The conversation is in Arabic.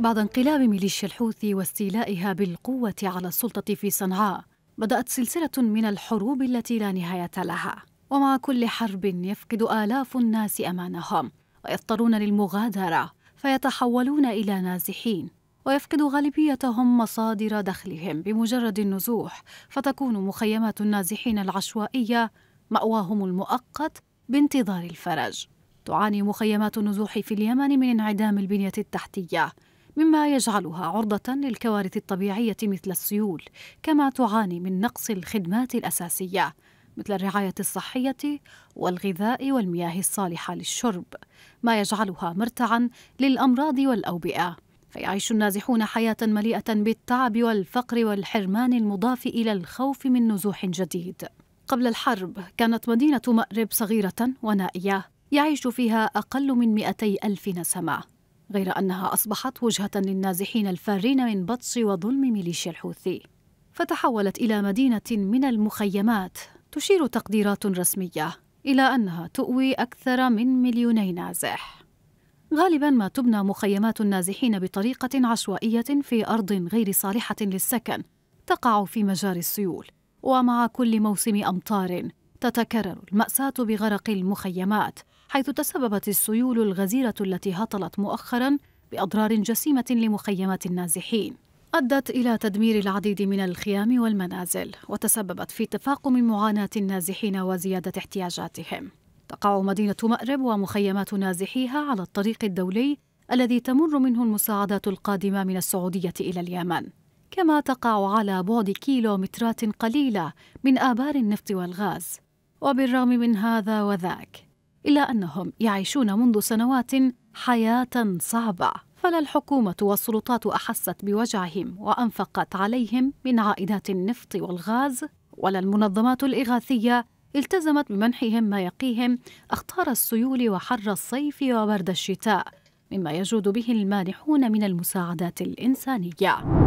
بعد انقلاب ميليشيا الحوثي واستيلائها بالقوة على السلطة في صنعاء، بدأت سلسلة من الحروب التي لا نهاية لها، ومع كل حرب يفقد آلاف الناس أمانهم، ويضطرون للمغادرة، فيتحولون إلى نازحين، ويفقد غالبيتهم مصادر دخلهم بمجرد النزوح، فتكون مخيمات النازحين العشوائية مأواهم المؤقت بانتظار الفرج. تعاني مخيمات النزوح في اليمن من انعدام البنية التحتية مما يجعلها عرضة للكوارث الطبيعية مثل السيول، كما تعاني من نقص الخدمات الأساسية مثل الرعاية الصحية والغذاء والمياه الصالحة للشرب، ما يجعلها مرتعا للأمراض والأوبئة. فيعيش النازحون حياة مليئة بالتعب والفقر والحرمان المضاف إلى الخوف من نزوح جديد. قبل الحرب كانت مدينة مأرب صغيرة ونائية يعيش فيها أقل من 200 ألف نسمة غير أنها أصبحت وجهة للنازحين الفارين من بطش وظلم ميليشيا الحوثي فتحولت إلى مدينة من المخيمات تشير تقديرات رسمية إلى أنها تؤوي أكثر من مليوني نازح غالبا ما تبنى مخيمات النازحين بطريقة عشوائية في أرض غير صالحة للسكن تقع في مجاري السيول ومع كل موسم أمطار تتكرر المأساة بغرق المخيمات حيث تسببت السيول الغزيرة التي هطلت مؤخرا بأضرار جسيمة لمخيمات النازحين أدت إلى تدمير العديد من الخيام والمنازل وتسببت في تفاقم معاناة النازحين وزيادة احتياجاتهم تقع مدينة مأرب ومخيمات نازحيها على الطريق الدولي الذي تمر منه المساعدات القادمة من السعودية إلى اليمن كما تقع على بعد كيلومترات قليلة من آبار النفط والغاز وبالرغم من هذا وذاك إلا أنهم يعيشون منذ سنوات حياة صعبة فلا الحكومة والسلطات أحست بوجعهم وأنفقت عليهم من عائدات النفط والغاز ولا المنظمات الإغاثية التزمت بمنحهم ما يقيهم أخطار السيول وحر الصيف وبرد الشتاء مما يجود به المانحون من المساعدات الإنسانية